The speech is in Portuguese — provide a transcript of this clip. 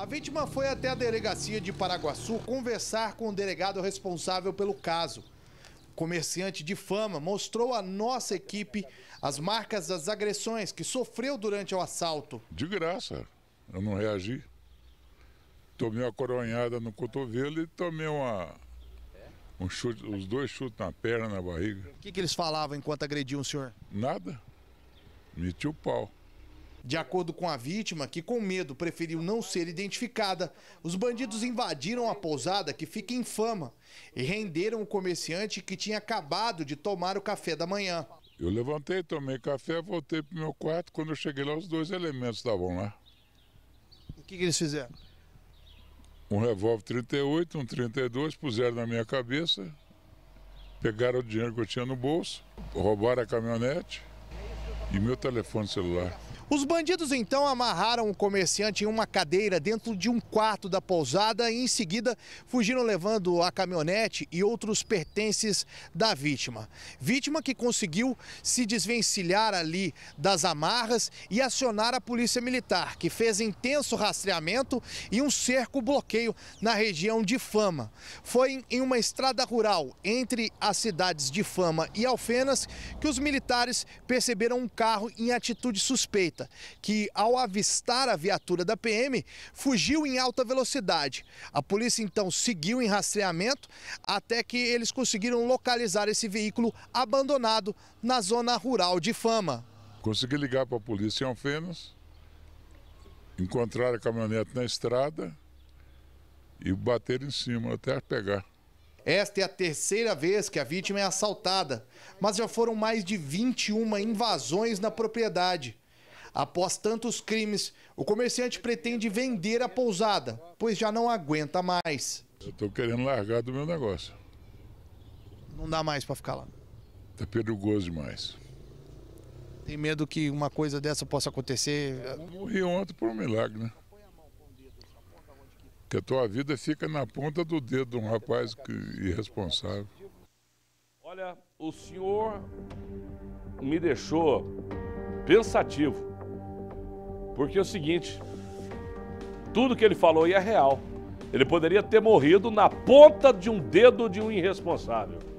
A vítima foi até a delegacia de Paraguaçu conversar com o delegado responsável pelo caso. O comerciante de fama mostrou à nossa equipe as marcas das agressões que sofreu durante o assalto. De graça, eu não reagi. Tomei uma coronhada no cotovelo e tomei uma, um chute, os dois chutes na perna, na barriga. O que, que eles falavam enquanto agrediam o senhor? Nada. Meti o pau. De acordo com a vítima, que com medo preferiu não ser identificada, os bandidos invadiram a pousada que fica em fama e renderam o comerciante que tinha acabado de tomar o café da manhã. Eu levantei, tomei café, voltei para o meu quarto. Quando eu cheguei lá, os dois elementos estavam lá. O que, que eles fizeram? Um revólver 38, um 32, puseram na minha cabeça, pegaram o dinheiro que eu tinha no bolso, roubaram a caminhonete e meu telefone celular. Os bandidos então amarraram o comerciante em uma cadeira dentro de um quarto da pousada e em seguida fugiram levando a caminhonete e outros pertences da vítima. Vítima que conseguiu se desvencilhar ali das amarras e acionar a polícia militar, que fez intenso rastreamento e um cerco bloqueio na região de Fama. Foi em uma estrada rural entre as cidades de Fama e Alfenas que os militares perceberam um carro em atitude suspeita que ao avistar a viatura da PM, fugiu em alta velocidade. A polícia então seguiu em rastreamento até que eles conseguiram localizar esse veículo abandonado na zona rural de Fama. Consegui ligar para a polícia em Alfenas, encontraram a caminhonete na estrada e bateram em cima até pegar. Esta é a terceira vez que a vítima é assaltada, mas já foram mais de 21 invasões na propriedade. Após tantos crimes, o comerciante pretende vender a pousada, pois já não aguenta mais. Eu estou querendo largar do meu negócio. Não dá mais para ficar lá. Está perigoso demais. Tem medo que uma coisa dessa possa acontecer? Eu morri ontem por um milagre, né? Que a tua vida fica na ponta do dedo de um rapaz irresponsável. Olha, o senhor me deixou pensativo. Porque é o seguinte, tudo que ele falou aí é real. Ele poderia ter morrido na ponta de um dedo de um irresponsável.